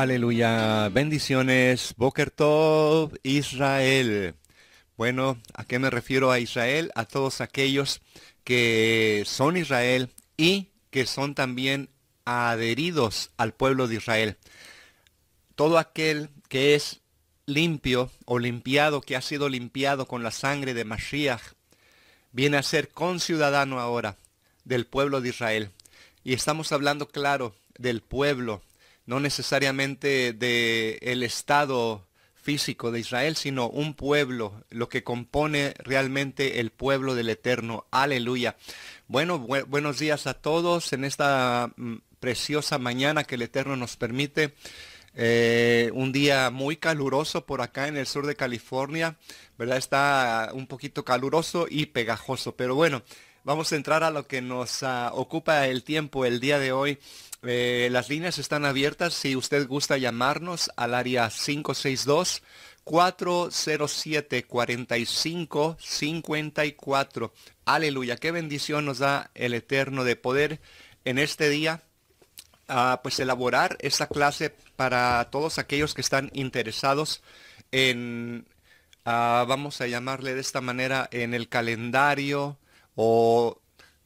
Aleluya, bendiciones, Boker Israel. Bueno, ¿a qué me refiero a Israel? A todos aquellos que son Israel y que son también adheridos al pueblo de Israel. Todo aquel que es limpio o limpiado, que ha sido limpiado con la sangre de Mashiach, viene a ser conciudadano ahora del pueblo de Israel. Y estamos hablando, claro, del pueblo no necesariamente del el Estado físico de Israel, sino un pueblo, lo que compone realmente el pueblo del Eterno. Aleluya. Bueno, buenos días a todos en esta mm, preciosa mañana que el Eterno nos permite. Eh, un día muy caluroso por acá en el sur de California, ¿verdad? Está un poquito caluroso y pegajoso, pero bueno, vamos a entrar a lo que nos ah, ocupa el tiempo el día de hoy eh, las líneas están abiertas si usted gusta llamarnos al área 562. 407-4554. Aleluya, qué bendición nos da el Eterno de poder en este día, ah, pues elaborar esta clase para todos aquellos que están interesados en, ah, vamos a llamarle de esta manera, en el calendario o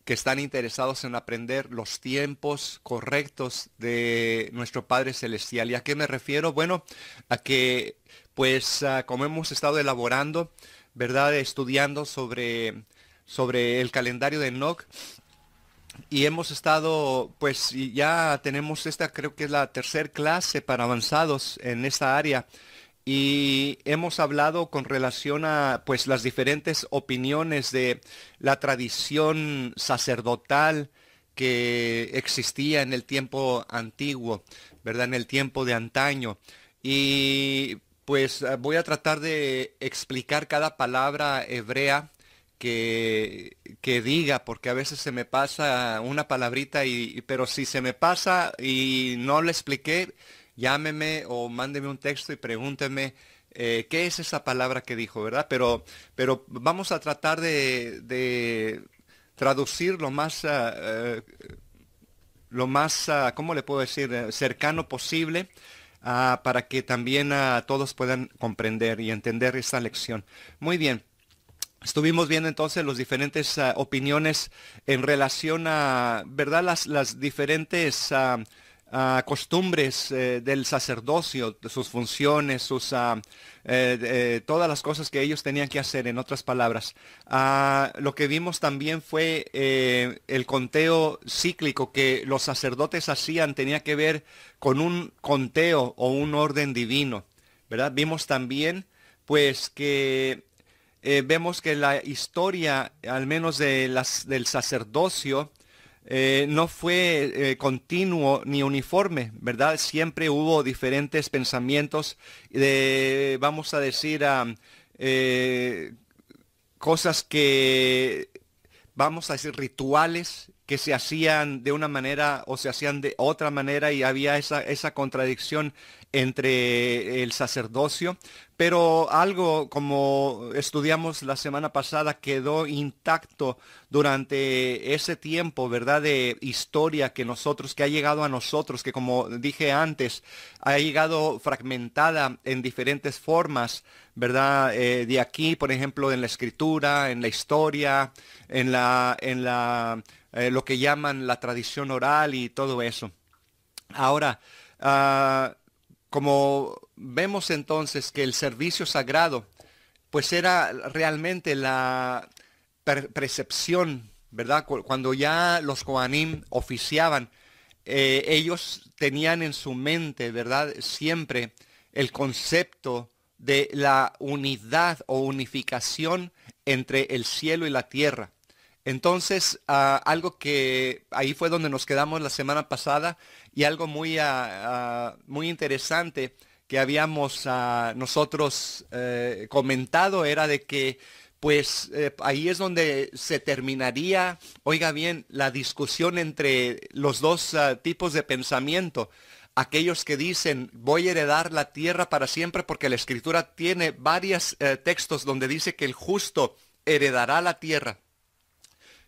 que están interesados en aprender los tiempos correctos de nuestro Padre Celestial. ¿Y a qué me refiero? Bueno, a que pues ah, como hemos estado elaborando, ¿verdad? Estudiando sobre, sobre el calendario de Enoch, y hemos estado, pues ya tenemos esta, creo que es la tercera clase para avanzados en esta área y hemos hablado con relación a pues las diferentes opiniones de la tradición sacerdotal que existía en el tiempo antiguo, ¿verdad? En el tiempo de antaño. Y pues voy a tratar de explicar cada palabra hebrea que, que diga, porque a veces se me pasa una palabrita, y, pero si se me pasa y no la expliqué, llámeme o mándeme un texto y pregúnteme eh, qué es esa palabra que dijo, ¿verdad? Pero, pero vamos a tratar de, de traducir lo más, eh, lo más eh, ¿cómo le puedo decir?, cercano posible. Ah, para que también ah, todos puedan comprender y entender esta lección. Muy bien, Estuvimos viendo entonces las diferentes ah, opiniones en relación a, ¿verdad? Las, las diferentes Ah, costumbres eh, del sacerdocio, sus funciones, sus, ah, eh, eh, todas las cosas que ellos tenían que hacer, en otras palabras. Ah, lo que vimos también fue el conteo cíclico que los sacerdotes hacían, tenía que ver con un conteo o un orden divino, ¿verdad? Vimos también, pues, que vemos que la historia, al menos de las, del sacerdocio, eh, no fue eh, continuo ni uniforme, ¿verdad? Siempre hubo diferentes pensamientos de, eh, vamos a decir, cosas que, vamos a decir, rituales que se hacían de una manera o se hacían de otra manera y había esa, esa contradicción entre el sacerdocio, pero algo como estudiamos la semana pasada quedó intacto durante ese tiempo, ¿verdad? De historia que nosotros, que ha llegado a nosotros, que como dije antes, ha llegado fragmentada en diferentes formas, ¿verdad? Eh, de aquí, por ejemplo, en la escritura, en la historia, en la, en la eh, lo que llaman la tradición oral y todo eso. Ahora, ah, como vemos entonces que el servicio sagrado, pues era realmente la percepción, ¿verdad? Cuando ya los Koanim oficiaban, eh, ellos tenían en su mente, ¿verdad? Siempre el concepto de la unidad o unificación entre el cielo y la tierra. Entonces, ah, algo que ahí fue donde nos quedamos la semana pasada y algo muy, ah, ah, muy interesante que habíamos nosotros eh, comentado era de que pues eh, ahí es donde se terminaría, oiga bien, la discusión entre los dos tipos de pensamiento. Aquellos que dicen, voy a heredar la tierra para siempre, porque la escritura tiene varios eh, textos donde dice que el justo heredará la tierra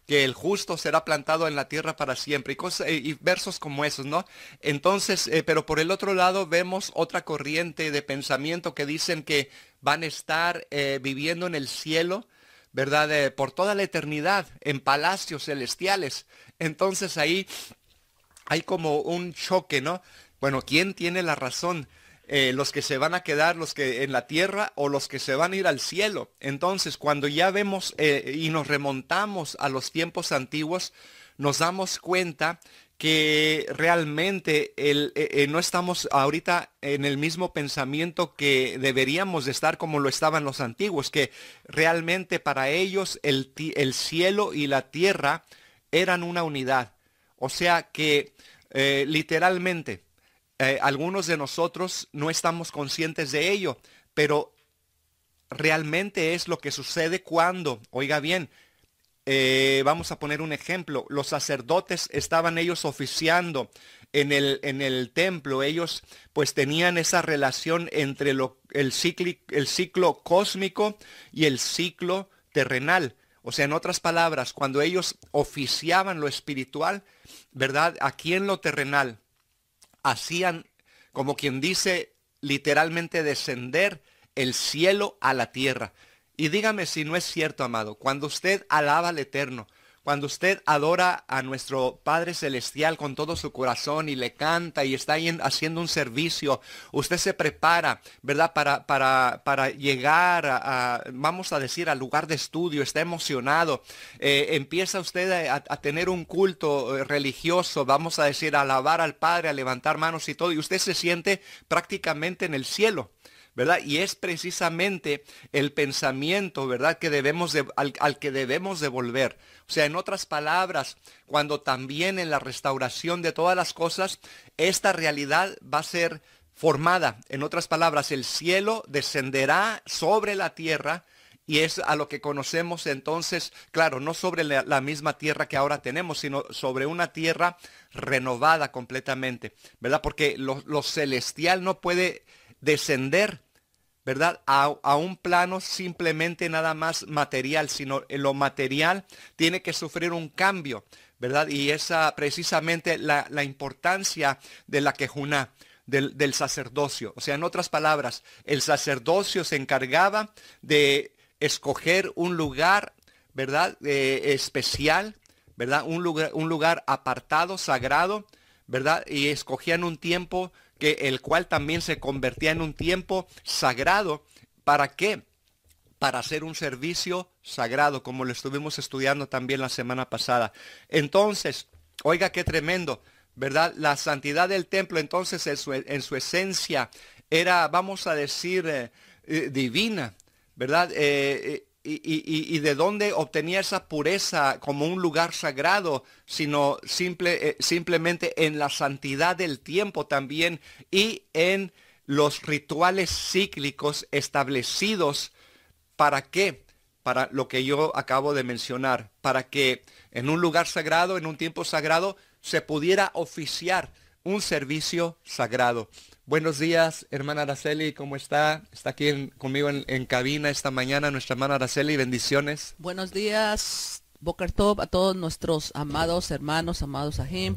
que el justo será plantado en la tierra para siempre y, cosas, y versos como esos, ¿no? Entonces, eh, pero por el otro lado vemos otra corriente de pensamiento que dicen que van a estar eh, viviendo en el cielo, ¿verdad? Eh, por toda la eternidad, en palacios celestiales. Entonces ahí hay como un choque, ¿no? Bueno, ¿quién tiene la razón? Eh, los que se van a quedar, los que en la tierra o los que se van a ir al cielo. Entonces, cuando ya vemos eh, y nos remontamos a los tiempos antiguos, nos damos cuenta que realmente eh, no estamos ahorita en el mismo pensamiento que deberíamos de estar como lo estaban los antiguos, que realmente para ellos el cielo y la tierra eran una unidad. O sea que literalmente eh, algunos de nosotros no estamos conscientes de ello, pero realmente es lo que sucede cuando, oiga bien, eh, vamos a poner un ejemplo, los sacerdotes estaban ellos oficiando en el, en el templo, ellos pues tenían esa relación entre el, ciclo, el ciclo cósmico y el ciclo terrenal. O sea, en otras palabras, cuando ellos oficiaban lo espiritual, ¿verdad? Aquí en lo terrenal, hacían, como quien dice, literalmente descender el cielo a la tierra. Y dígame si no es cierto, amado, cuando usted alaba al Eterno, cuando usted adora a nuestro Padre Celestial con todo su corazón y le canta y está haciendo un servicio, usted se prepara, ¿verdad? Para, para, llegar a, vamos a decir, al lugar de estudio, está emocionado. Eh, empieza usted a, tener un culto eh, religioso, vamos a decir, a alabar al Padre, a levantar manos y todo. Y usted se siente prácticamente en el cielo. ¿verdad? Y es precisamente el pensamiento, ¿verdad? Que debemos de, al, que debemos devolver. O sea, en otras palabras, cuando también en la restauración de todas las cosas, esta realidad va a ser formada. En otras palabras, el cielo descenderá sobre la tierra y es a lo que conocemos entonces, claro, no sobre la, misma tierra que ahora tenemos, sino sobre una tierra renovada completamente, ¿verdad? Porque lo, lo celestial no puede descender ¿verdad? A, un plano simplemente nada más material, sino lo material tiene que sufrir un cambio, ¿verdad? Y esa precisamente la, importancia de la quejuna. Del, del sacerdocio. O sea, en otras palabras, el sacerdocio se encargaba de escoger un lugar, ¿verdad? Eh, especial, ¿verdad? Un lugar, un lugar apartado, sagrado, ¿verdad? Y escogían un tiempo que el cual también se convertía en un tiempo sagrado. ¿Para qué? Para hacer un servicio sagrado, como lo estuvimos estudiando también la semana pasada. Entonces, oiga qué tremendo, ¿verdad? La santidad del templo entonces en su, esencia era, vamos a decir, eh, eh, divina, ¿verdad? Eh, y, de dónde obtenía esa pureza como un lugar sagrado, sino simple, eh, simplemente en la santidad del tiempo también y en los rituales cíclicos establecidos. ¿Para qué? Para lo que yo acabo de mencionar, para que en un lugar sagrado, en un tiempo sagrado, se pudiera oficiar un servicio sagrado. Buenos días, hermana Araceli, ¿cómo está? Está aquí conmigo en, cabina esta mañana nuestra hermana Araceli, bendiciones. Buenos días, Bokartov, a todos nuestros amados hermanos, amados Ajim.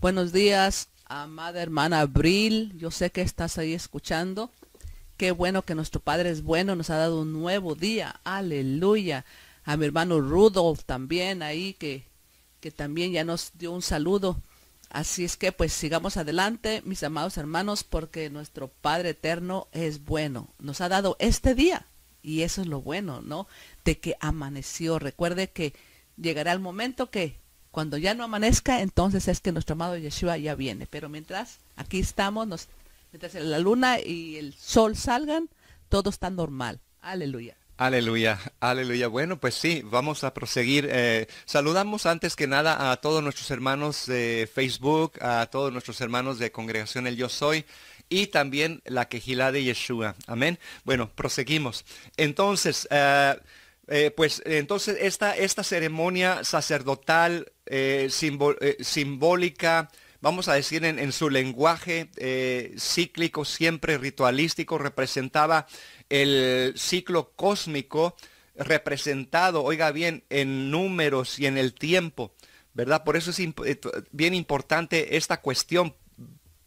Buenos días, amada hermana Abril, yo sé que estás ahí escuchando. Qué bueno que nuestro Padre es bueno, nos ha dado un nuevo día, aleluya. A mi hermano Rudolf también ahí, que, que también ya nos dio un saludo. Así es que pues sigamos adelante, mis amados hermanos, porque nuestro Padre Eterno es bueno. Nos ha dado este día y eso es lo bueno, ¿no? De que amaneció. Recuerde que llegará el momento que cuando ya no amanezca, entonces es que nuestro amado Yeshua ya viene. Pero mientras aquí estamos, mientras la luna y el sol salgan, todo está normal. Aleluya. Aleluya, aleluya. Bueno, pues sí, vamos a proseguir. Eh, saludamos antes que nada a todos nuestros hermanos de Facebook, a todos nuestros hermanos de Congregación El Yo Soy y también la quejilá de Yeshua. Amén. Bueno, proseguimos. Entonces, eh, eh, pues entonces esta, esta ceremonia sacerdotal, simbólica, vamos a decir en, su lenguaje eh, cíclico, siempre ritualístico, representaba el ciclo cósmico representado, oiga bien, en números y en el tiempo, ¿verdad? Por eso es eh, bien importante esta cuestión,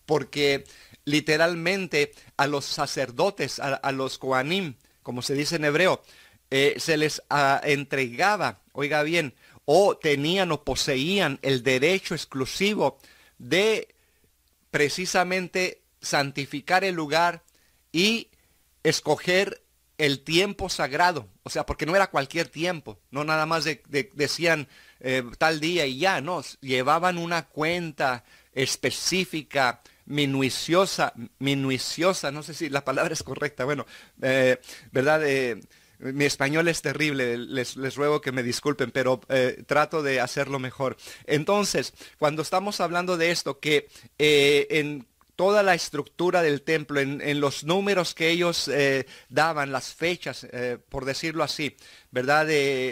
porque literalmente a los sacerdotes, a, los koanim, como se dice en hebreo, eh, se les ah, entregaba, oiga bien, o tenían o poseían el derecho exclusivo de precisamente santificar el lugar y escoger el tiempo sagrado. O sea, porque no era cualquier tiempo, no nada más decían eh, tal día y ya, no, llevaban una cuenta específica, minuciosa, minuciosa, no sé si la palabra es correcta, bueno, eh, ¿verdad? Eh, mi español es terrible, les, ruego que me disculpen, pero eh, trato de hacerlo mejor. Entonces, cuando estamos hablando de esto, que eh, en toda la estructura del templo, en, los números que ellos eh, daban, las fechas, por decirlo así, ¿verdad?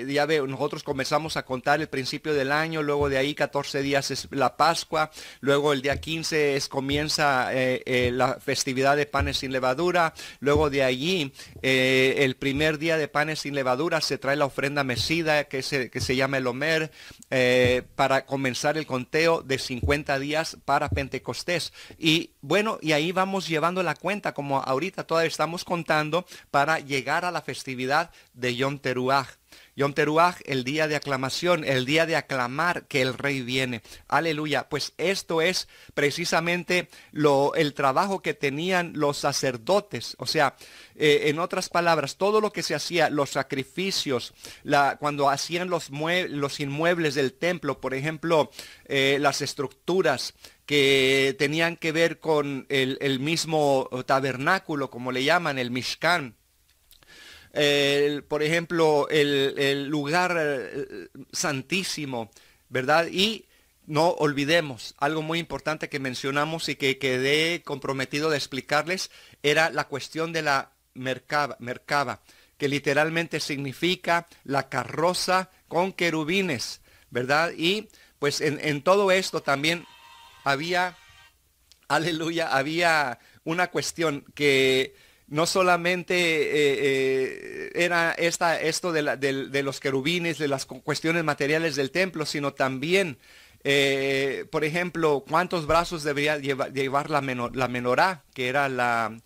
ya ve, nosotros comenzamos a contar el principio del año, luego de ahí 14 días es la Pascua, luego el día 15 es, comienza eh, eh, la festividad de panes sin levadura, luego de allí eh, el primer día de panes sin levadura se trae la ofrenda mesida que se, que se llama el Omer, para comenzar el conteo de 50 días para Pentecostés. Y bueno, y ahí vamos llevando la cuenta, como ahorita todavía estamos contando, para llegar a la festividad de Yom Teruah Yom el día de aclamación, el día de aclamar que el rey viene. Aleluya. Pues esto es precisamente lo, el trabajo que tenían los sacerdotes. O sea, eh, en otras palabras, todo lo que se hacía, los sacrificios, la, cuando hacían los, los inmuebles del templo, por ejemplo, eh, las estructuras, que tenían que ver con el, el mismo tabernáculo, como le llaman, el Mishkan, por ejemplo, el, lugar eh, santísimo, ¿verdad? Y no olvidemos, algo muy importante que mencionamos y que quedé comprometido de explicarles, era la cuestión de la mercaba, que literalmente significa la carroza con querubines, ¿verdad? Y pues en, en todo esto también había, aleluya, había una cuestión que no solamente eh, eh, era esta, esto de, los querubines, de las cuestiones materiales del templo, sino también, eh, por ejemplo, cuántos brazos debería llevar, la, menorá, que era la,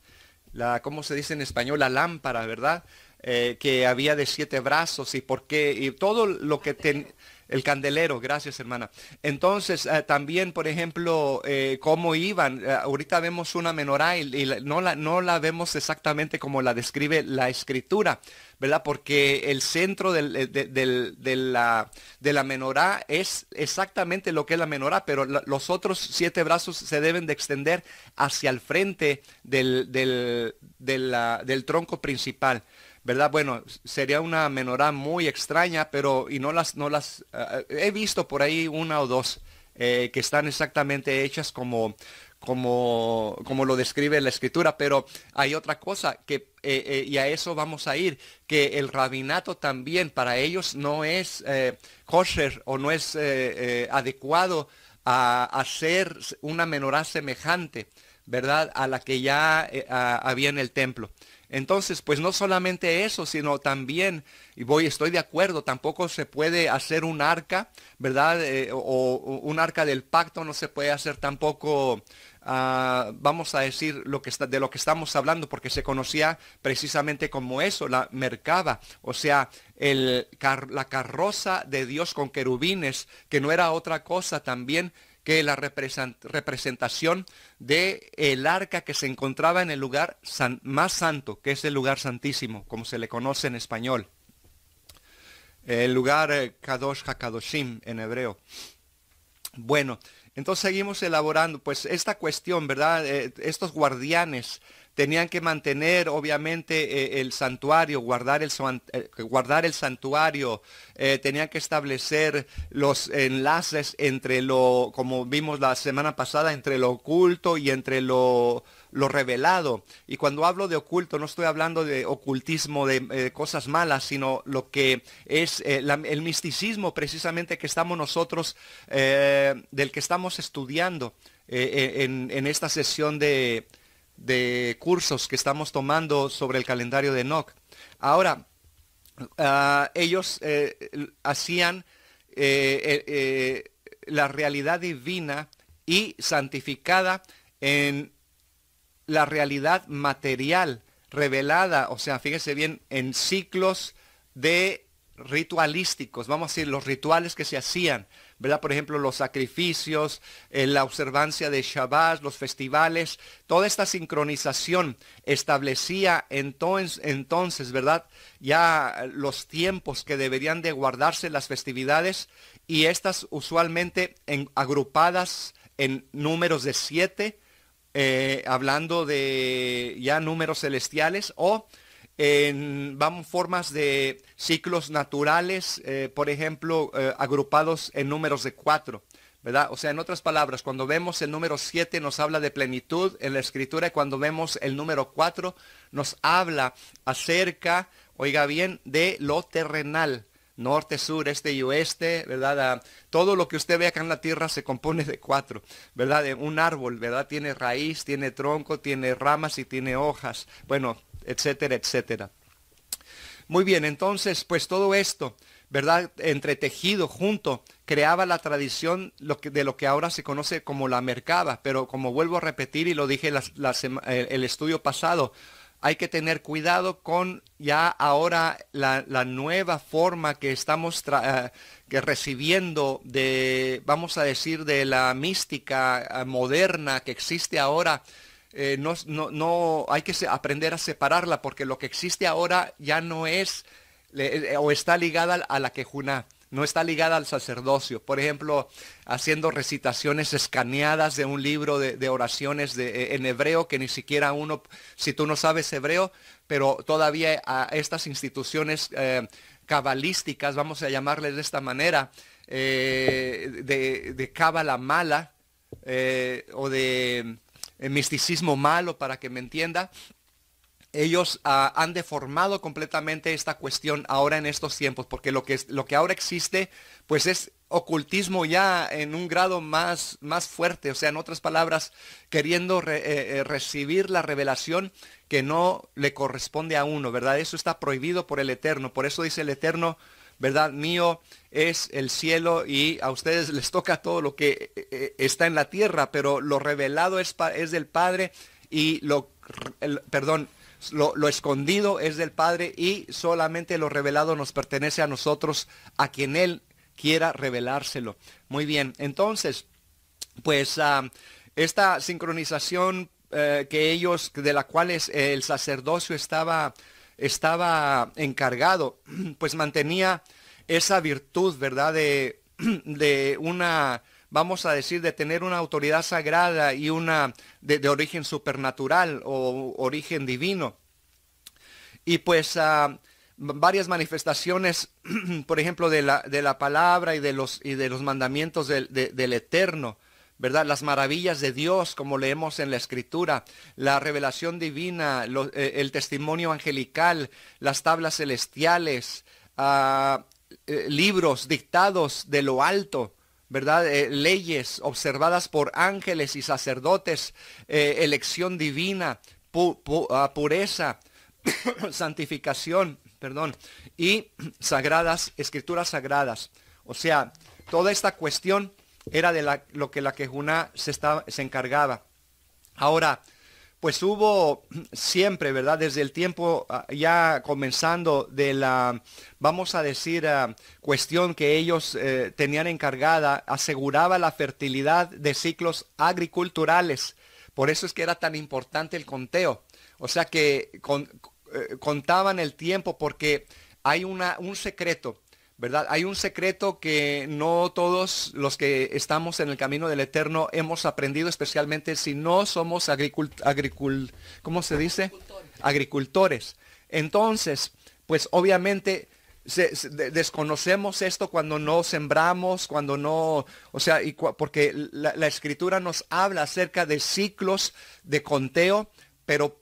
la, ¿cómo se dice en español? La lámpara, ¿verdad? Eh, que había de siete brazos y por qué, y todo lo que ten, el candelero, gracias hermana. Entonces, eh, también, por ejemplo, Como eh, cómo iban. ahorita vemos una menorá y, no, la, no la vemos exactamente como la describe la escritura, ¿verdad? Porque el centro de, la, de la menorá es exactamente lo que es la menorá, pero los otros siete brazos se deben de extender hacia el frente del tronco principal. ¿verdad? Bueno, sería una menorá muy extraña, pero y no las, no las, eh, he visto por ahí una o dos eh, que están exactamente hechas como, como, como lo describe la escritura, pero hay otra cosa que, eh, y a eso vamos a ir, que el rabinato también para ellos no es kosher o no es adecuado a hacer una menorá semejante, ¿verdad? A la que ya había en el templo. Entonces, pues no solamente eso, sino también, y voy, estoy de acuerdo, tampoco se puede hacer un arca, ¿verdad? Eh, o, un arca del pacto no se puede hacer tampoco, ah, vamos a decir, lo que de lo que estamos hablando, porque se conocía precisamente como eso, la mercaba, o sea, la carroza de Dios con querubines, que no era otra cosa también que la representación de el arca que se encontraba en el lugar más santo, que es el lugar santísimo, como se le conoce en español. El lugar eh, Kadosh HaKadoshim en hebreo. Bueno, entonces seguimos elaborando, pues esta cuestión, ¿verdad? Eh, estos guardianes tenían que mantener obviamente eh, el santuario, guardar el, eh, guardar el santuario, eh, tenían que establecer los enlaces entre lo, como vimos la semana pasada, entre lo oculto y entre lo, revelado. Y cuando hablo de oculto, no estoy hablando de ocultismo, de, cosas malas, sino lo que es el misticismo precisamente que estamos nosotros, del que estamos estudiando en esta sesión de de cursos que estamos tomando sobre el calendario de Enoch. Ahora, ah, ellos eh, hacían eh, eh, la realidad divina y santificada en la realidad material revelada, o sea, fíjese bien, en ciclos de ritualísticos, vamos a decir, los rituales que se hacían. Por ejemplo, los sacrificios, eh, la observancia de Shabbat, los festivales, toda esta sincronización establecía entonces, entonces, ¿verdad? Ya los tiempos que deberían de guardarse las festividades y estas usualmente agrupadas en números de siete, eh, hablando de ya números celestiales o en vamos, formas de ciclos naturales, eh, por ejemplo, eh, agrupados en números de cuatro. ¿verdad? O sea, en otras palabras, cuando vemos el número 7 nos habla de plenitud en la escritura y cuando vemos el número 4 nos habla acerca, oiga bien, de lo terrenal, norte, sur, este y oeste, ¿verdad? Ah, todo lo que usted ve acá en la tierra se compone de cuatro, ¿verdad? un árbol, ¿verdad? Tiene raíz, tiene tronco, tiene ramas y tiene hojas. Bueno, etcétera, etcétera. Muy bien, entonces, pues todo esto, ¿verdad? Entretejido, junto, creaba la tradición de lo que ahora se conoce como la mercada, pero como vuelvo a repetir y lo dije el estudio pasado, hay que tener cuidado con ya ahora la, nueva forma que estamos eh, que recibiendo de, vamos a decir, de la mística eh, moderna que existe ahora, eh, no, no, hay que aprender a separarla porque lo que existe ahora ya no es eh, o está ligada a la quejuná, no está ligada al sacerdocio. Por ejemplo, haciendo recitaciones escaneadas de un libro de, oraciones eh, en hebreo que ni siquiera uno, si tú no sabes hebreo, pero todavía a estas instituciones cabalísticas, vamos a llamarles de esta manera, de, cábala mala o de misticismo malo, para que me entienda, ellos ah, han deformado completamente esta cuestión ahora en estos tiempos, porque lo que, lo que ahora existe, pues es ocultismo ya en un grado más, más fuerte, o sea, en otras palabras, queriendo eh, eh, recibir la revelación que no le corresponde a uno, ¿verdad? Eso está prohibido por el Eterno, por eso dice el Eterno, ¿verdad? Mío es el cielo y a ustedes les toca todo lo que eh, eh, está en la tierra, pero lo revelado es, del Padre y lo, perdón, lo, escondido es del Padre y solamente lo revelado nos pertenece a nosotros, a quien Él quiera revelárselo. Muy bien, entonces, pues ah, esta sincronización eh, que ellos, de la cual el sacerdocio estaba estaba encargado, pues mantenía esa virtud, ¿verdad? De, una, vamos a decir, de tener una autoridad sagrada y una de, origen supernatural o origen divino. Y pues ah, varias manifestaciones, por ejemplo, de la, palabra y de los, y de los mandamientos del Eterno. ¿verdad? Las maravillas de Dios, como leemos en la Escritura, la revelación divina, eh, el testimonio angelical, las tablas celestiales, ah, eh, libros dictados de lo alto. ¿Verdad? Eh, leyes observadas por ángeles y sacerdotes, elección divina, ah, pureza, santificación, perdón, y sagradas, escrituras sagradas. O sea, toda esta cuestión era de lo que la quejuna se, se encargaba. Ahora, pues hubo siempre, ¿verdad? Desde el tiempo ah, ya comenzando de la, vamos a decir, ah, cuestión que ellos eh, tenían encargada, aseguraba la fertilidad de ciclos agriculturales. Por eso es que era tan importante el conteo. O sea que eh, contaban el tiempo porque hay una, un secreto hay un secreto que no todos los que estamos en el camino del eterno hemos aprendido, especialmente si no somos se dice? Agricultores. Entonces, pues obviamente desconocemos esto cuando no sembramos, cuando no, o sea, porque la, la escritura nos habla acerca de ciclos de conteo, pero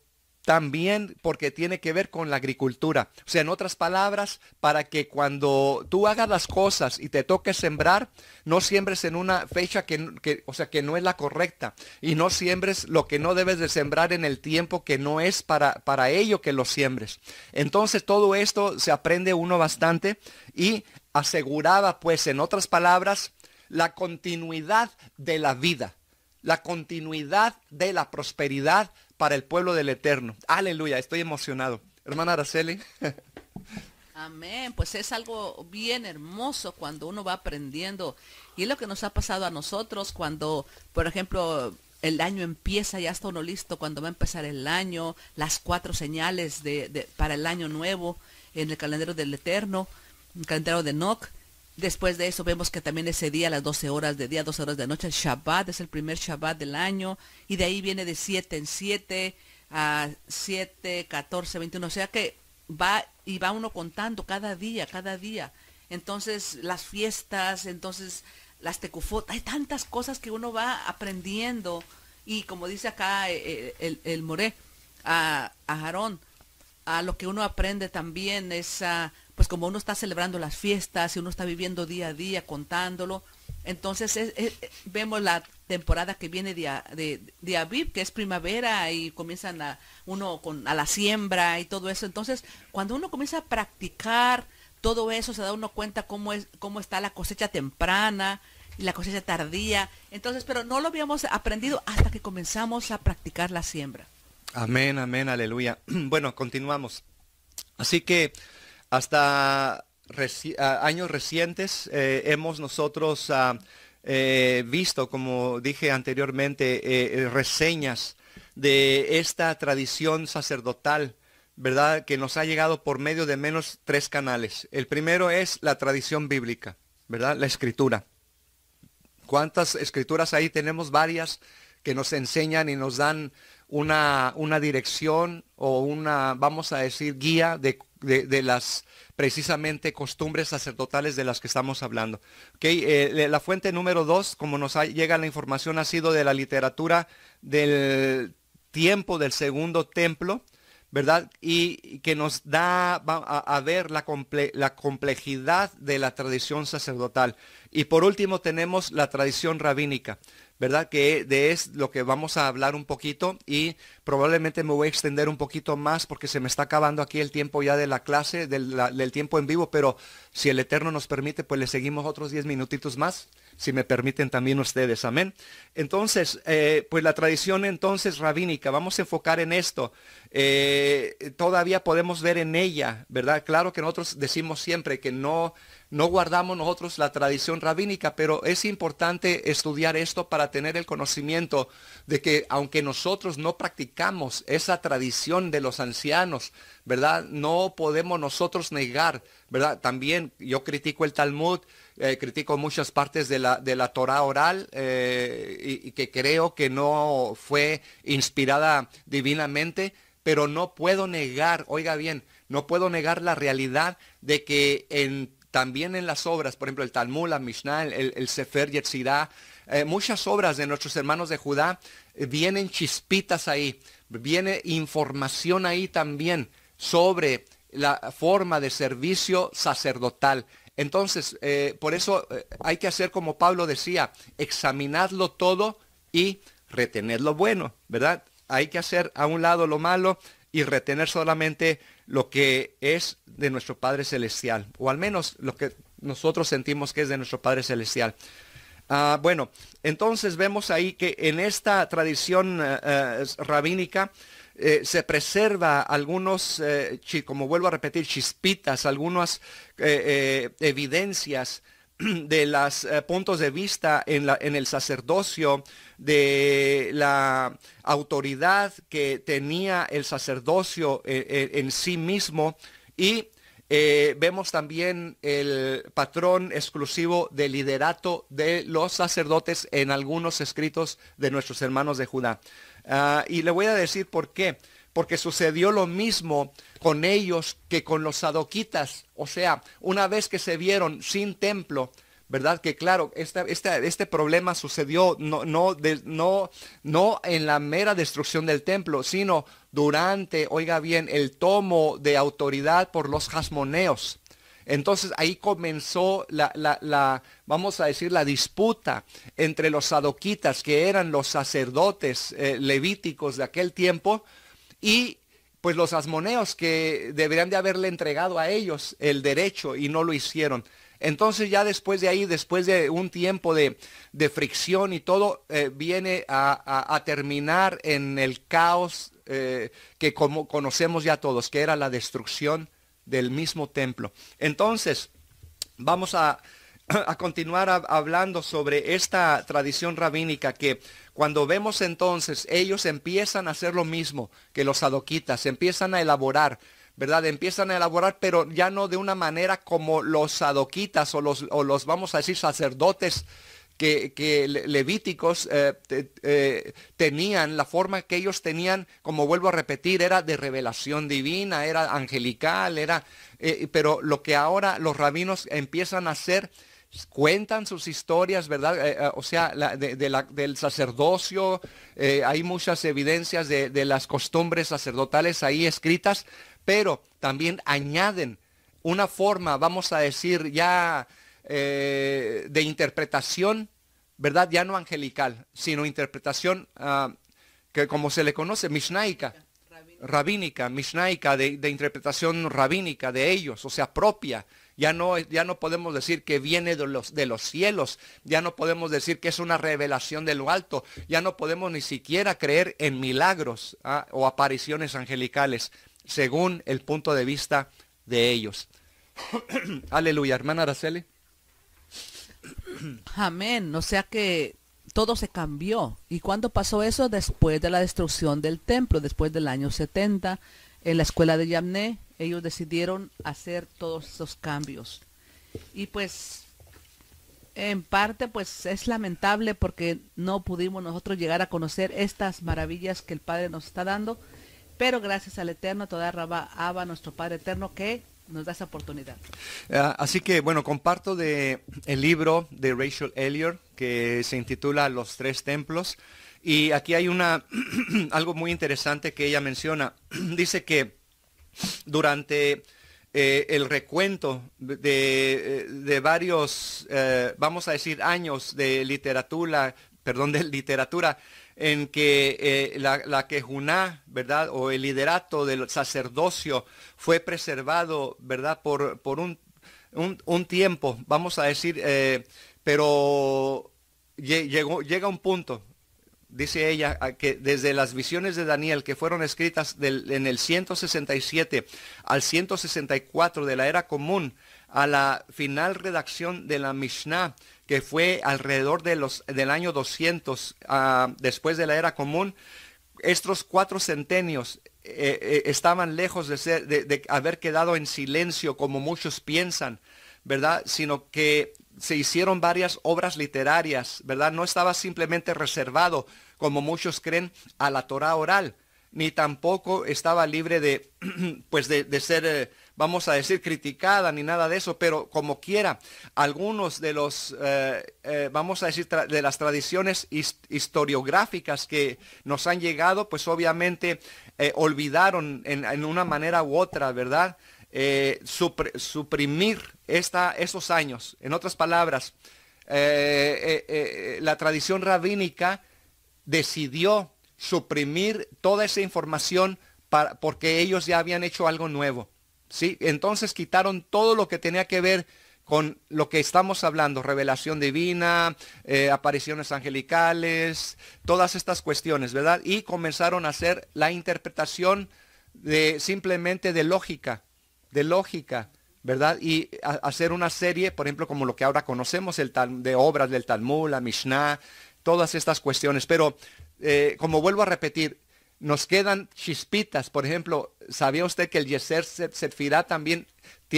también porque tiene que ver con la agricultura. O sea, en otras palabras, para que cuando tú hagas las cosas y te toque sembrar, no siembres en una fecha que, o sea, que no es la correcta y no siembres lo que no debes de sembrar en el tiempo que no es para, para ello que lo siembres. Entonces, todo esto se aprende uno bastante y aseguraba, pues, en otras palabras, la continuidad de la vida, la continuidad de la prosperidad para el pueblo del Eterno. Aleluya, estoy emocionado. Hermana Araceli. Amén, pues es algo bien hermoso cuando uno va aprendiendo. Y es lo que nos ha pasado a nosotros cuando, por ejemplo, el año empieza, ya está uno listo cuando va a empezar el año, las cuatro señales de, para el año nuevo en el calendario del Eterno, el calendario de Noc. Después de eso vemos que también ese día, a las 12 horas de día, 12 horas de noche, el Shabbat es el primer Shabbat del año y de ahí viene de 7 en 7 a 7, 14, 21. O sea que va y va uno contando cada día, cada día. Entonces las fiestas, entonces las tecufotas, hay tantas cosas que uno va aprendiendo. Y como dice acá eh, eh, el, el, Moré, a, a Jarón, a lo que uno aprende también es a pues como uno está celebrando las fiestas y uno está viviendo día a día contándolo, entonces vemos la temporada que viene de, de, Aviv, que es primavera y comienzan a, uno con, a la siembra y todo eso. Entonces, cuando uno comienza a practicar todo eso, se da uno cuenta cómo, es, cómo está la cosecha temprana, y la cosecha tardía. Entonces, pero no lo habíamos aprendido hasta que comenzamos a practicar la siembra. Amén, amén, aleluya. Bueno, continuamos. Así que hasta años recientes eh, hemos nosotros ah, eh, visto, como dije anteriormente, eh, reseñas de esta tradición sacerdotal, ¿verdad? Que nos ha llegado por medio de menos tres canales. El primero es la tradición bíblica, ¿verdad? La escritura. ¿Cuántas escrituras ahí tenemos? Varias que nos enseñan y nos dan una, una dirección o una, vamos a decir, guía de de, las precisamente costumbres sacerdotales de las que estamos hablando. Eh, la fuente número dos, como nos llega la información, ha sido de la literatura del tiempo del segundo templo, ¿verdad? Y, que nos da a, ver la complejidad de la tradición sacerdotal. Y por último tenemos la tradición rabínica. ¿verdad? Que de es lo que vamos a hablar un poquito y probablemente me voy a extender un poquito más porque se me está acabando aquí el tiempo ya de la clase, del, del tiempo en vivo, pero si el Eterno nos permite, pues le seguimos otros 10 minutitos más si me permiten también ustedes, amén. Entonces, eh, pues la tradición entonces rabínica, vamos a enfocar en esto. Eh, todavía podemos ver en ella, ¿verdad? Claro que nosotros decimos siempre que no, no guardamos nosotros la tradición rabínica, pero es importante estudiar esto para tener el conocimiento de que aunque nosotros no practicamos esa tradición de los ancianos, ¿verdad? No podemos nosotros negar, ¿verdad? También yo critico el Talmud, eh, critico muchas partes de la, de la Torah oral eh, y, que creo que no fue inspirada divinamente, pero no puedo negar, oiga bien, no puedo negar la realidad de que en, también en las obras, por ejemplo, el Talmud, la Mishnah, el, el Sefer Yetzirah, eh, muchas obras de nuestros hermanos de Judá vienen chispitas ahí, viene información ahí también sobre la forma de servicio sacerdotal. Entonces, eh, por eso eh, hay que hacer como Pablo decía, examinadlo todo y retener lo bueno, ¿verdad? Hay que hacer a un lado lo malo y retener solamente lo que es de nuestro Padre Celestial, o al menos lo que nosotros sentimos que es de nuestro Padre Celestial. Ah, bueno, entonces vemos ahí que en esta tradición eh, rabínica, eh, se preserva algunos, eh, como vuelvo a repetir, chispitas, algunas eh, evidencias de los puntos de vista en, el sacerdocio, de la autoridad que tenía el sacerdocio en sí mismo y vemos también el patrón exclusivo del liderato de los sacerdotes en algunos escritos de nuestros hermanos de Judá. Ah, y le voy a decir por qué. Porque sucedió lo mismo con ellos que con los sadoquitas. O sea, una vez que se vieron sin templo, ¿verdad? Que claro, este problema sucedió no, no en la mera destrucción del templo, sino durante, oiga bien, el tomo de autoridad por los jasmoneos. Entonces ahí comenzó la, vamos a decir, la disputa entre los sadoquitas, que eran los sacerdotes eh, levíticos de aquel tiempo, y pues los asmoneos que deberían de haberle entregado a ellos el derecho y no lo hicieron. Entonces ya después de ahí, después de un tiempo de, de fricción y todo, eh, viene a, terminar en el caos eh, que como conocemos ya todos, que era la destrucción del mismo templo. Entonces, vamos a, continuar hablando sobre esta tradición rabínica que cuando vemos entonces, ellos empiezan a hacer lo mismo que los sadoquitas, empiezan a elaborar ¿verdad? Empiezan a elaborar, pero ya no de una manera como los adoquitas o los, o los vamos a decir, sacerdotes que, levíticos eh, eh, tenían, la forma que ellos tenían, como vuelvo a repetir, era de revelación divina, era angelical, era, eh, pero lo que ahora los rabinos empiezan a hacer, cuentan sus historias, ¿verdad? o sea, del sacerdocio, hay muchas evidencias de, las costumbres sacerdotales ahí escritas, pero también añaden una forma, vamos a decir, ya eh, de interpretación, ¿verdad? Ya no angelical, sino interpretación ah, que como se le conoce, mishnaica, rabínica, mishnaica, de, interpretación rabínica de ellos, o sea, propia. Ya no, ya no podemos decir que viene de los, de los cielos, ya no podemos decir que es una revelación de lo alto, ya no podemos ni siquiera creer en milagros ah, o apariciones angelicales, según el punto de vista de ellos. Aleluya, hermana Araceli. Amén. O sea que todo se cambió. ¿Y cuándo pasó eso? Después de la destrucción del templo, después del año 70, en la escuela de Yamné, ellos decidieron hacer todos esos cambios. Y pues, en parte, pues es lamentable porque no pudimos nosotros llegar a conocer estas maravillas que el Padre nos está dando, pero gracias al Eterno, toda raba aba nuestro Padre Eterno, que nos da esa oportunidad. Ah, así que bueno, comparto de el libro de Rachel Elliot que se intitula Los tres templos y aquí hay una algo muy interesante que ella menciona. Dice que durante eh, el recuento de, varios, eh, vamos a decir, años de literatura, perdón, de literatura, en que eh, la, la quejuná, ¿verdad? O el liderato del sacerdocio fue preservado, ¿verdad? Por, un, tiempo, vamos a decir, eh, pero llegó, llega un punto, dice ella, que desde las visiones de Daniel que fueron escritas en el 167 al 164 de la era común, a la final redacción de la Mishnah, que fue alrededor de los, del año 200 ah, después de la era común, estos cuatro centenios eh, eh, estaban lejos de, de, haber quedado en silencio, como muchos piensan, ¿verdad? Sino que se hicieron varias obras literarias, ¿verdad? No estaba simplemente reservado, como muchos creen, a la Torah oral, ni tampoco estaba libre de, pues de, ser... Eh, vamos a decir, criticada ni nada de eso, pero como quiera, algunos de los, eh, eh, vamos a decir, de las tradiciones historiográficas que nos han llegado, pues obviamente eh, olvidaron en, una manera u otra, ¿verdad? suprimir esta, esos años. En otras palabras, la tradición rabínica decidió suprimir toda esa información porque ellos ya habían hecho algo nuevo. ¿sí? Entonces quitaron todo lo que tenía que ver con lo que estamos hablando, revelación divina, eh, apariciones angelicales, todas estas cuestiones, ¿verdad? Y comenzaron a hacer la interpretación de simplemente de lógica, de lógica, ¿verdad? Y hacer una serie, por ejemplo, como lo que ahora conocemos, el tal, de obras del Talmud, la Mishnah, todas estas cuestiones. Pero, eh, como vuelvo a repetir, nos quedan chispitas. Por ejemplo, ¿sabía usted que el Yeser Sefirá también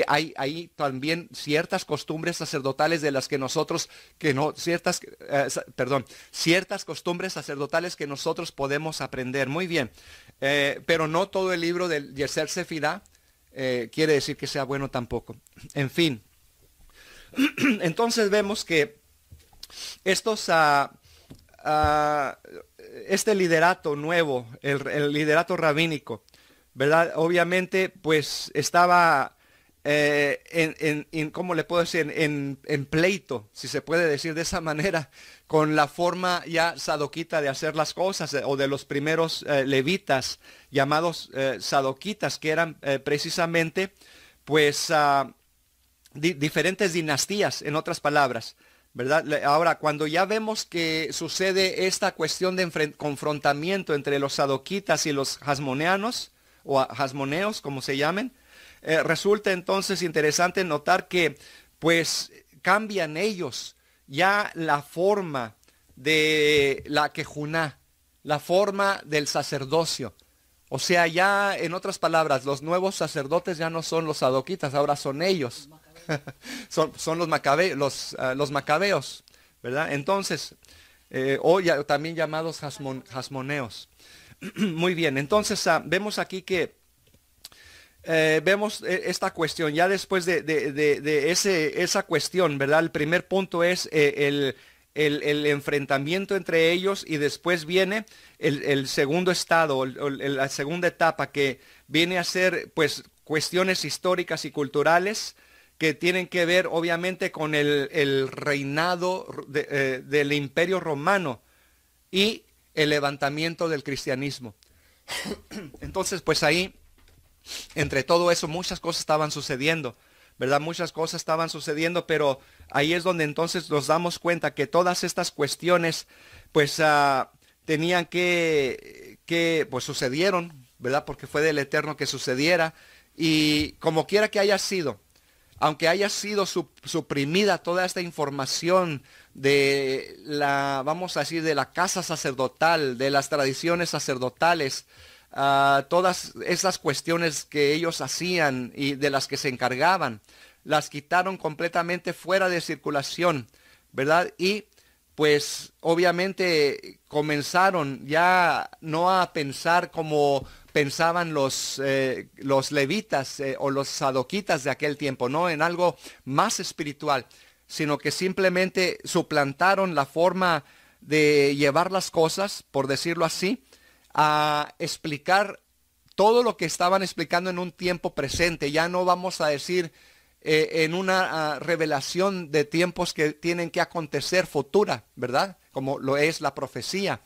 hay, ahí también ciertas costumbres sacerdotales de las que nosotros, que no, ciertas, eh, perdón, ciertas costumbres sacerdotales que nosotros podemos aprender? Muy bien. Eh, pero no todo el libro del Yeser Sefirá eh, quiere decir que sea bueno tampoco. En fin. Entonces vemos que estos ah, ah, este liderato nuevo, el, liderato rabínico, ¿verdad? Obviamente, pues estaba eh, en, ¿cómo le puedo decir? En, pleito, si se puede decir de esa manera, con la forma ya sadoquita de hacer las cosas, eh, o de los primeros eh, levitas llamados sadoquitas, que eran precisamente, pues, ah, diferentes dinastías, en otras palabras. Ahora, cuando ya vemos que sucede esta cuestión de confrontamiento entre los sadoquitas y los jasmoneanos, o jasmoneos, como se llamen, eh, resulta entonces interesante notar que, pues, cambian ellos ya la forma de la quejuná, la forma del sacerdocio. O sea, ya, en otras palabras, los nuevos sacerdotes ya no son los adoquitas, ahora son ellos. son, son, los, macabe, los, ah, macabeos, ¿verdad? Entonces, eh, o ya, también llamados jasmon, jasmoneos. Muy bien, entonces ah, vemos aquí que eh, vemos eh, esta cuestión, ya después de, esa cuestión, ¿verdad? El primer punto es el, enfrentamiento entre ellos y después viene el, el segundo estado, la segunda etapa que viene a ser pues cuestiones históricas y culturales que tienen que ver obviamente con el, reinado eh, del imperio romano y el levantamiento del cristianismo. Entonces, pues ahí, entre todo eso, muchas cosas estaban sucediendo, ¿verdad? Muchas cosas estaban sucediendo, pero ahí es donde entonces nos damos cuenta que todas estas cuestiones, pues, ah, tenían que, que, pues sucedieron, ¿verdad? Porque fue del Eterno que sucediera. Y como quiera que haya sido, aunque haya sido suprimida toda esta información de la, vamos a decir, de la casa sacerdotal, de las tradiciones sacerdotales, ah, todas esas cuestiones que ellos hacían y de las que se encargaban, las quitaron completamente fuera de circulación, ¿verdad? Y pues obviamente comenzaron ya no a pensar como pensaban los, eh, los levitas eh, o los sadoquitas de aquel tiempo, no en algo más espiritual, sino que simplemente suplantaron la forma de llevar las cosas, por decirlo así, a explicar todo lo que estaban explicando en un tiempo presente. Ya no vamos a decir eh, en una ah, revelación de tiempos que tienen que acontecer futura, ¿verdad? Como lo es la profecía.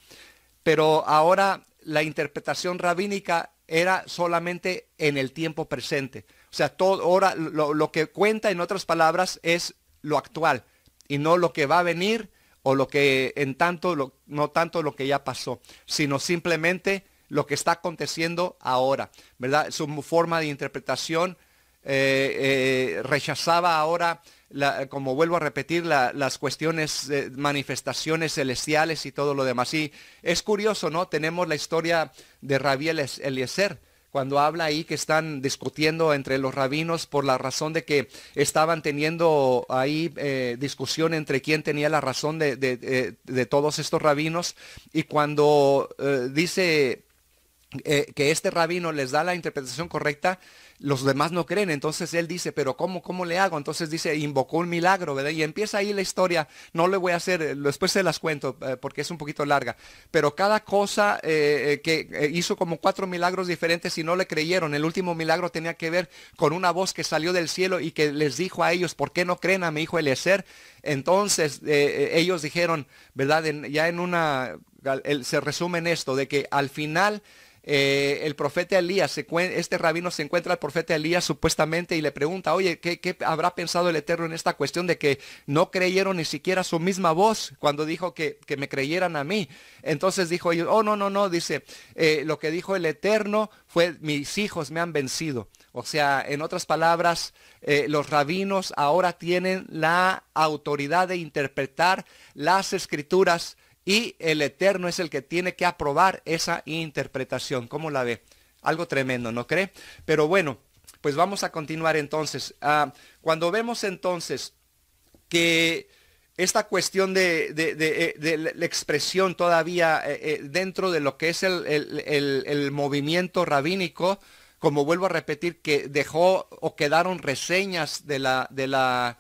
Pero ahora la interpretación rabínica era solamente en el tiempo presente. O sea, todo, ahora lo, que cuenta, en otras palabras, es lo actual y no lo que va a venir o lo que en tanto, lo, no tanto lo que ya pasó, sino simplemente lo que está aconteciendo ahora, ¿verdad? Su forma de interpretación eh, eh, rechazaba ahora, como vuelvo a repetir, las cuestiones, manifestaciones celestiales y todo lo demás. Y es curioso, ¿no? Tenemos la historia de Rabí Eliezer cuando habla ahí que están discutiendo entre los rabinos por la razón de que estaban teniendo ahí eh, discusión entre quién tenía la razón de, todos estos rabinos. Y cuando dice que este rabino les da la interpretación correcta, los demás no creen. Entonces él dice, pero ¿cómo, cómo le hago? Entonces dice, invocó un milagro, ¿verdad? Y empieza ahí la historia. No le voy a hacer, eh, después se las cuento eh, porque es un poquito larga. Pero cada cosa eh, que hizo como cuatro milagros diferentes y no le creyeron. El último milagro tenía que ver con una voz que salió del cielo y que les dijo a ellos, ¿por qué no creen a mi hijo Eliezer? Entonces ellos dijeron, ¿verdad? ya en una, se resume en esto, de que al final... Eh, el profeta Elías, este rabino se encuentra al profeta Elías supuestamente y le pregunta, oye, ¿qué, habrá pensado el Eterno en esta cuestión de que no creyeron ni siquiera su misma voz cuando dijo que, me creyeran a mí? Entonces dijo, oh, no, no, no, dice, eh, lo que dijo el Eterno fue, mis hijos me han vencido. O sea, en otras palabras, eh, los rabinos ahora tienen la autoridad de interpretar las escrituras y el Eterno es el que tiene que aprobar esa interpretación. ¿Cómo la ve? Algo tremendo, ¿no cree? Pero bueno, pues vamos a continuar entonces. Ah, cuando vemos entonces que esta cuestión de, eh, la expresión todavía eh, eh, dentro de lo que es el, movimiento rabínico, como vuelvo a repetir, que dejó o quedaron reseñas de la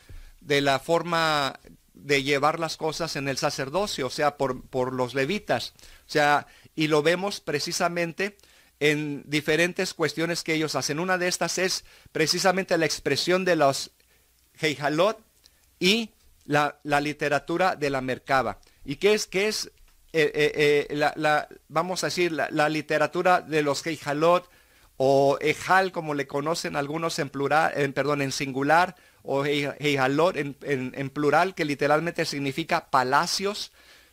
forma de llevar las cosas en el sacerdocio, o sea, por, por los levitas. O sea, y lo vemos precisamente en diferentes cuestiones que ellos hacen. Una de estas es precisamente la expresión de los Heijalot y la, la, literatura de la Mercaba. ¿Y qué es, qué es eh, eh, eh, la, la, vamos a decir, la, literatura de los Heijalot o Ejal, como le conocen algunos en plural, en, perdón, en singular, o en, plural, que literalmente significa palacios,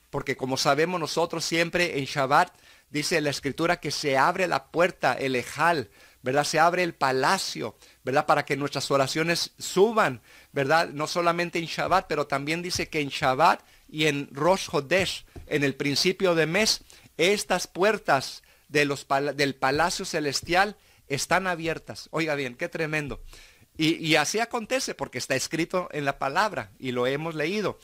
porque como sabemos nosotros siempre en Shabbat dice la escritura que se abre la puerta, el Ejal, ¿verdad? Se abre el palacio, ¿verdad? Para que nuestras oraciones suban, ¿verdad? No solamente en Shabbat, pero también dice que en Shabbat y en Rosh Hodesh, en el principio de mes, estas puertas de los, del palacio celestial están abiertas. Oiga bien, qué tremendo. Y, así acontece porque está escrito en la palabra y lo hemos leído,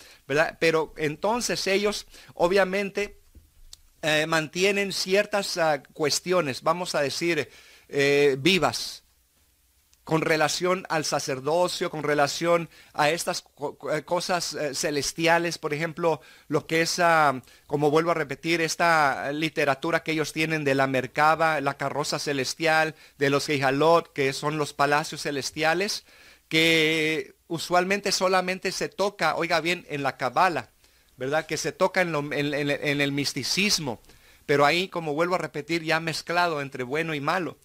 Pero entonces ellos obviamente eh, mantienen ciertas ah, cuestiones, vamos a decir, eh, vivas, con relación al sacerdocio, con relación a estas eh, cosas eh, celestiales, por ejemplo, lo que es, ah, como vuelvo a repetir, esta literatura que ellos tienen de la Mercaba, la carroza celestial, de los Geijalot, que son los palacios celestiales, que usualmente solamente se toca, oiga bien, en la Cabala, ¿verdad? Que se toca en el misticismo, pero ahí, como vuelvo a repetir, ya mezclado entre bueno y malo.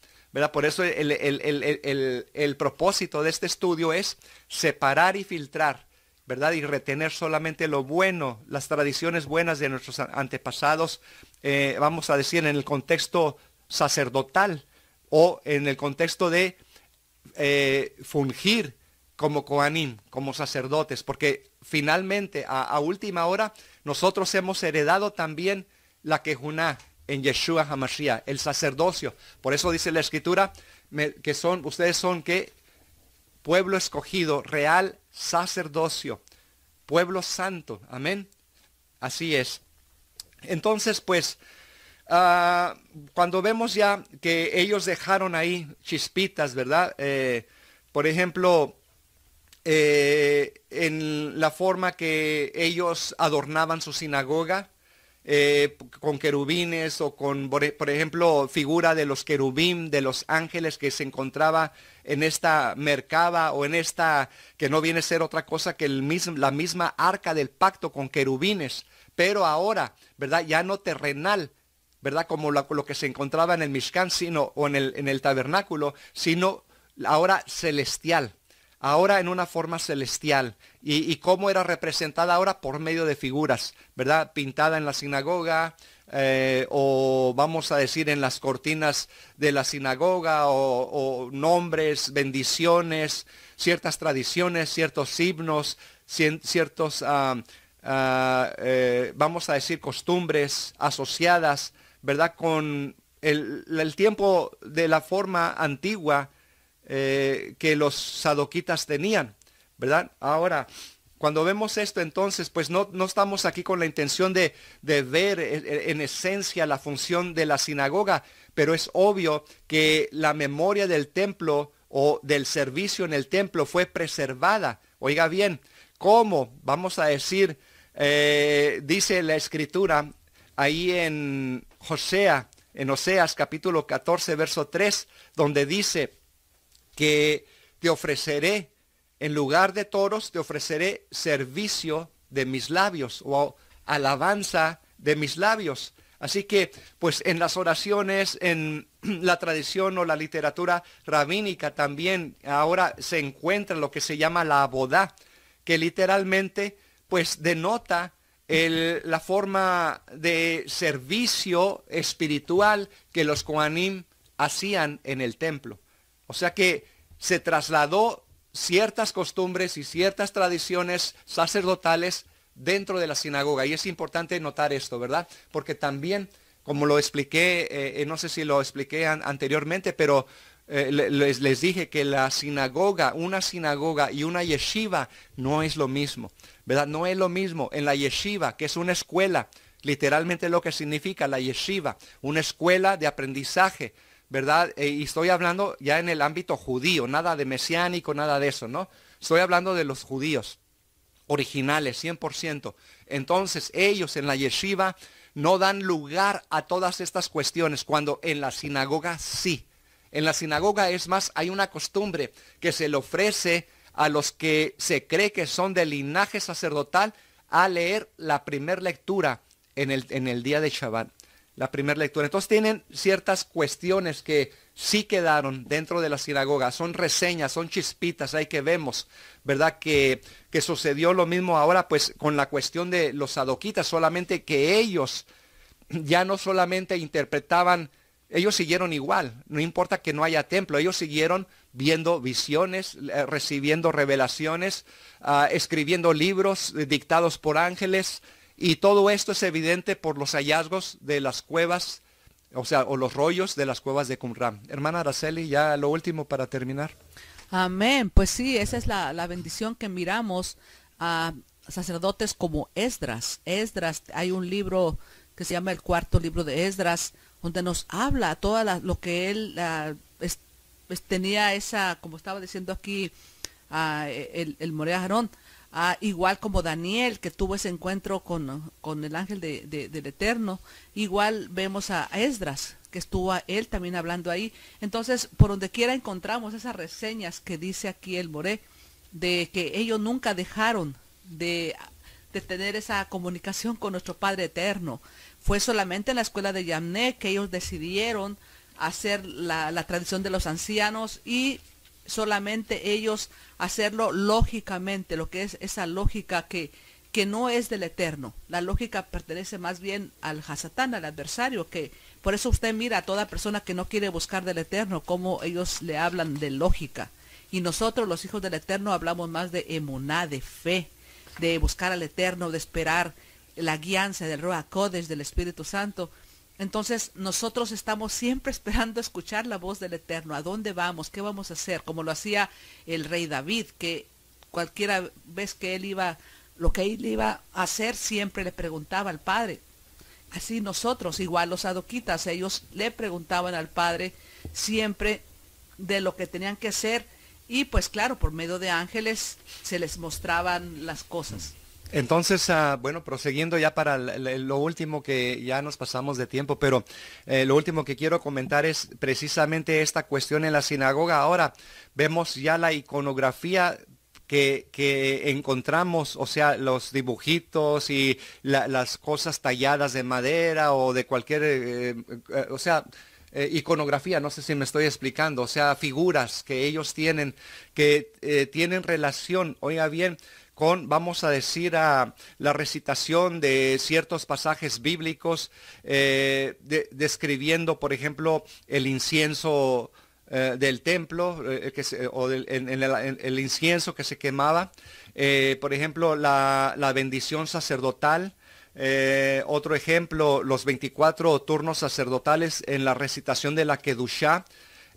Por eso el, propósito de este estudio es separar y filtrar, ¿verdad? Y retener solamente lo bueno, las tradiciones buenas de nuestros antepasados, eh, vamos a decir, en el contexto sacerdotal o en el contexto de eh, fungir como coanim, como sacerdotes, porque finalmente a, a última hora nosotros hemos heredado también la quejuná, en Yeshua Hamashiach, el sacerdocio. Por eso dice la escritura que son, ustedes son que pueblo escogido, real sacerdocio, pueblo santo. Amén. Así es. Entonces, pues, ah, cuando vemos ya que ellos dejaron ahí chispitas, ¿verdad? Eh, por ejemplo, eh, en la forma que ellos adornaban su sinagoga, eh, con querubines o con, e, por ejemplo, figura de los querubín, de los ángeles que se encontraba en esta mercaba o en esta, que no viene a ser otra cosa que la misma arca del pacto con querubines, pero ahora, ¿verdad? Ya no terrenal, ¿verdad? Como lo, que se encontraba en el Mishkan, sino, o en el, en el tabernáculo, sino ahora celestial ahora en una forma celestial y, cómo era representada ahora por medio de figuras, ¿verdad? Pintada en la sinagoga, eh, o vamos a decir en las cortinas de la sinagoga, o, nombres, bendiciones, ciertas tradiciones, ciertos himnos, ciertos, ah, ah, eh, vamos a decir, costumbres asociadas, ¿verdad? Con el tiempo de la forma antigua eh, que los sadoquitas tenían, ¿verdad? Ahora, cuando vemos esto entonces, pues no, estamos aquí con la intención de, ver e, e, en esencia la función de la sinagoga, pero es obvio que la memoria del templo o del servicio en el templo fue preservada. Oiga bien, ¿cómo? Vamos a decir, eh, dice la escritura ahí en Josea, en Oseas capítulo 14, verso 3, donde dice, que te ofreceré, en lugar de toros, te ofreceré servicio de mis labios o alabanza de mis labios. Así que, pues en las oraciones, en la tradición o la literatura rabínica también ahora se encuentra lo que se llama la abodá, que literalmente pues denota la forma de servicio espiritual que los kohanim hacían en el templo. O sea que se trasladó ciertas costumbres y ciertas tradiciones sacerdotales dentro de la sinagoga. Y es importante notar esto, ¿verdad? Porque también, como lo expliqué, eh, eh, no sé si lo expliqué anteriormente, pero eh, les, les, dije que la sinagoga, una sinagoga y una yeshiva no es lo mismo, ¿verdad? No es lo mismo en la yeshiva, que es una escuela, literalmente lo que significa la yeshiva, una escuela de aprendizaje ¿verdad? Eh, y estoy hablando ya en el ámbito judío, nada de mesiánico, nada de eso, ¿no? Estoy hablando de los judíos originales, 100%. Entonces ellos en la yeshiva no dan lugar a todas estas cuestiones, cuando en la sinagoga sí. En la sinagoga es más, hay una costumbre que se le ofrece a los que se cree que son de linaje sacerdotal a leer la primera lectura en el, en el día de Shabbat la primera lectura. Entonces tienen ciertas cuestiones que sí quedaron dentro de la sinagoga. Son reseñas, son chispitas, hay que vemos, ¿verdad? Que, que sucedió lo mismo ahora pues con la cuestión de los adoquitas solamente que ellos ya no solamente interpretaban, ellos siguieron igual, no importa que no haya templo, ellos siguieron viendo visiones, eh, recibiendo revelaciones, ah, escribiendo libros eh, dictados por ángeles, y todo esto es evidente por los hallazgos de las cuevas, o sea, o los rollos de las cuevas de Qumran. Hermana Araceli, ya lo último para terminar. Amén. Pues sí, esa es la, bendición que miramos a sacerdotes como Esdras. Esdras, hay un libro que se llama el cuarto libro de Esdras, donde nos habla todo lo que él tenía esa, como estaba diciendo aquí ah, el, el Morea Jarón, Ah, igual como Daniel, que tuvo ese encuentro con, el ángel del Eterno, igual vemos a, Esdras, que estuvo él también hablando ahí. Entonces, por donde quiera encontramos esas reseñas que dice aquí el Moré, de que ellos nunca dejaron de, tener esa comunicación con nuestro Padre Eterno. Fue solamente en la escuela de Yamné que ellos decidieron hacer la, la tradición de los ancianos y solamente ellos hacerlo lógicamente, lo que es esa lógica que, que no es del eterno. La lógica pertenece más bien al hasatán, al adversario, que por eso usted mira a toda persona que no quiere buscar del eterno, cómo ellos le hablan de lógica. Y nosotros, los hijos del eterno, hablamos más de emuná, de fe, de buscar al eterno, de esperar la guianza del Roa del Espíritu Santo, entonces nosotros estamos siempre esperando escuchar la voz del Eterno. ¿A dónde vamos? ¿Qué vamos a hacer? Como lo hacía el rey David, que cualquiera vez que él iba, lo que él iba a hacer, siempre le preguntaba al Padre. Así nosotros, igual los adoquitas, ellos le preguntaban al Padre siempre de lo que tenían que hacer y pues claro, por medio de ángeles se les mostraban las cosas. Entonces, ah, bueno, prosiguiendo ya para lo último que ya nos pasamos de tiempo, pero eh, lo último que quiero comentar es precisamente esta cuestión en la sinagoga. Ahora vemos ya la iconografía que, encontramos, o sea, los dibujitos y las cosas talladas de madera o de cualquier, eh, eh, o sea, iconografía, no sé si me estoy explicando, o sea, figuras que ellos tienen, que tienen relación, oiga bien, con, vamos a decir, a la recitación de ciertos pasajes bíblicos, eh, describiendo, por ejemplo, el incienso eh, del templo eh, o el, incienso que se quemaba, por ejemplo, la, bendición sacerdotal. otro ejemplo, los 24 turnos sacerdotales en la recitación de la Kedusha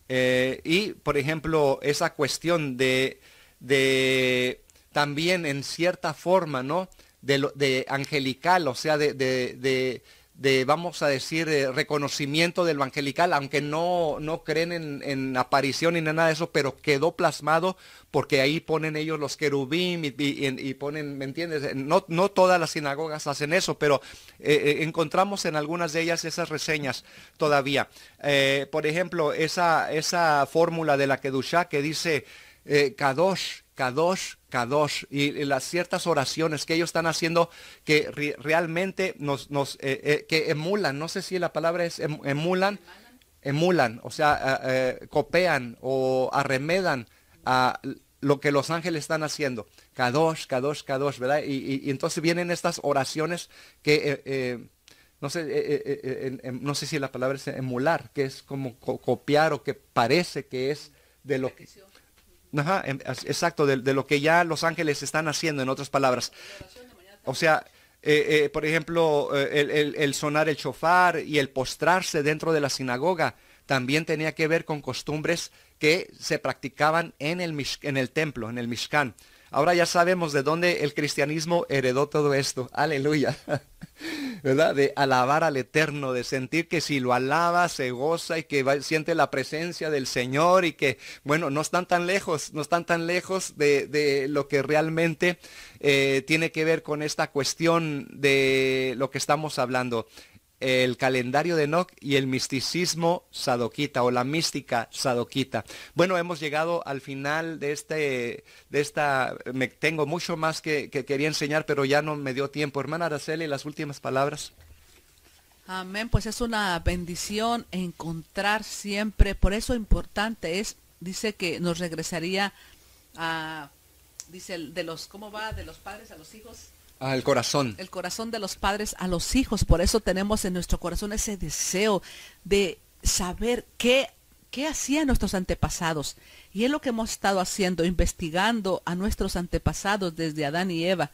y, por ejemplo, esa cuestión de, de también en cierta forma, ¿no? De, de angelical, o sea, de, vamos a decir, eh, reconocimiento reconocimiento lo angelical, aunque no, no creen en, aparición ni nada de eso, pero quedó plasmado porque ahí ponen ellos los querubín y, ponen, ¿me entiendes? Eh, no, no, todas las sinagogas hacen eso, pero eh, encontramos en algunas de ellas esas reseñas todavía. por ejemplo, esa, esa fórmula de la Kedushá que dice Kadosh, Kadosh, Kadosh, y, las ciertas oraciones que ellos están haciendo que realmente nos, eh, eh, que emulan, no sé si la palabra es em, emulan, emulan, o sea, copean o arremedan a lo que los ángeles están haciendo. Kadosh, Kadosh, Kadosh, ¿verdad? Y, entonces vienen estas oraciones que eh, no sé, no sé si la palabra es emular, que es como copiar o que parece que es de lo que... Ajá, em, exacto, de, lo que ya los ángeles están haciendo, en otras palabras. O sea, eh, eh, por ejemplo, eh, el, sonar el chofar y el postrarse dentro de la sinagoga también tenía que ver con costumbres que se practicaban en el, en el templo, en el Mishkan. Ahora ya sabemos de dónde el cristianismo heredó todo esto. Aleluya. ¿Verdad? De alabar al Eterno, de sentir que si lo alaba, se goza y que siente la presencia del Señor y que, bueno, no están tan lejos, no están tan lejos de, lo que realmente eh, tiene que ver con esta cuestión de lo que estamos hablando el calendario de Enoch y el misticismo sadoquita o la mística sadoquita. Bueno, hemos llegado al final de este, de esta, me tengo mucho más que, quería enseñar, pero ya no me dio tiempo. Hermana Araceli, las últimas palabras. Amén, pues es una bendición encontrar siempre, por eso importante es, dice que nos regresaría a, dice, de los, ¿cómo va? De los padres a los hijos al corazón. El corazón de los padres a los hijos. Por eso tenemos en nuestro corazón ese deseo de saber qué, qué hacían nuestros antepasados. Y es lo que hemos estado haciendo, investigando a nuestros antepasados desde Adán y Eva.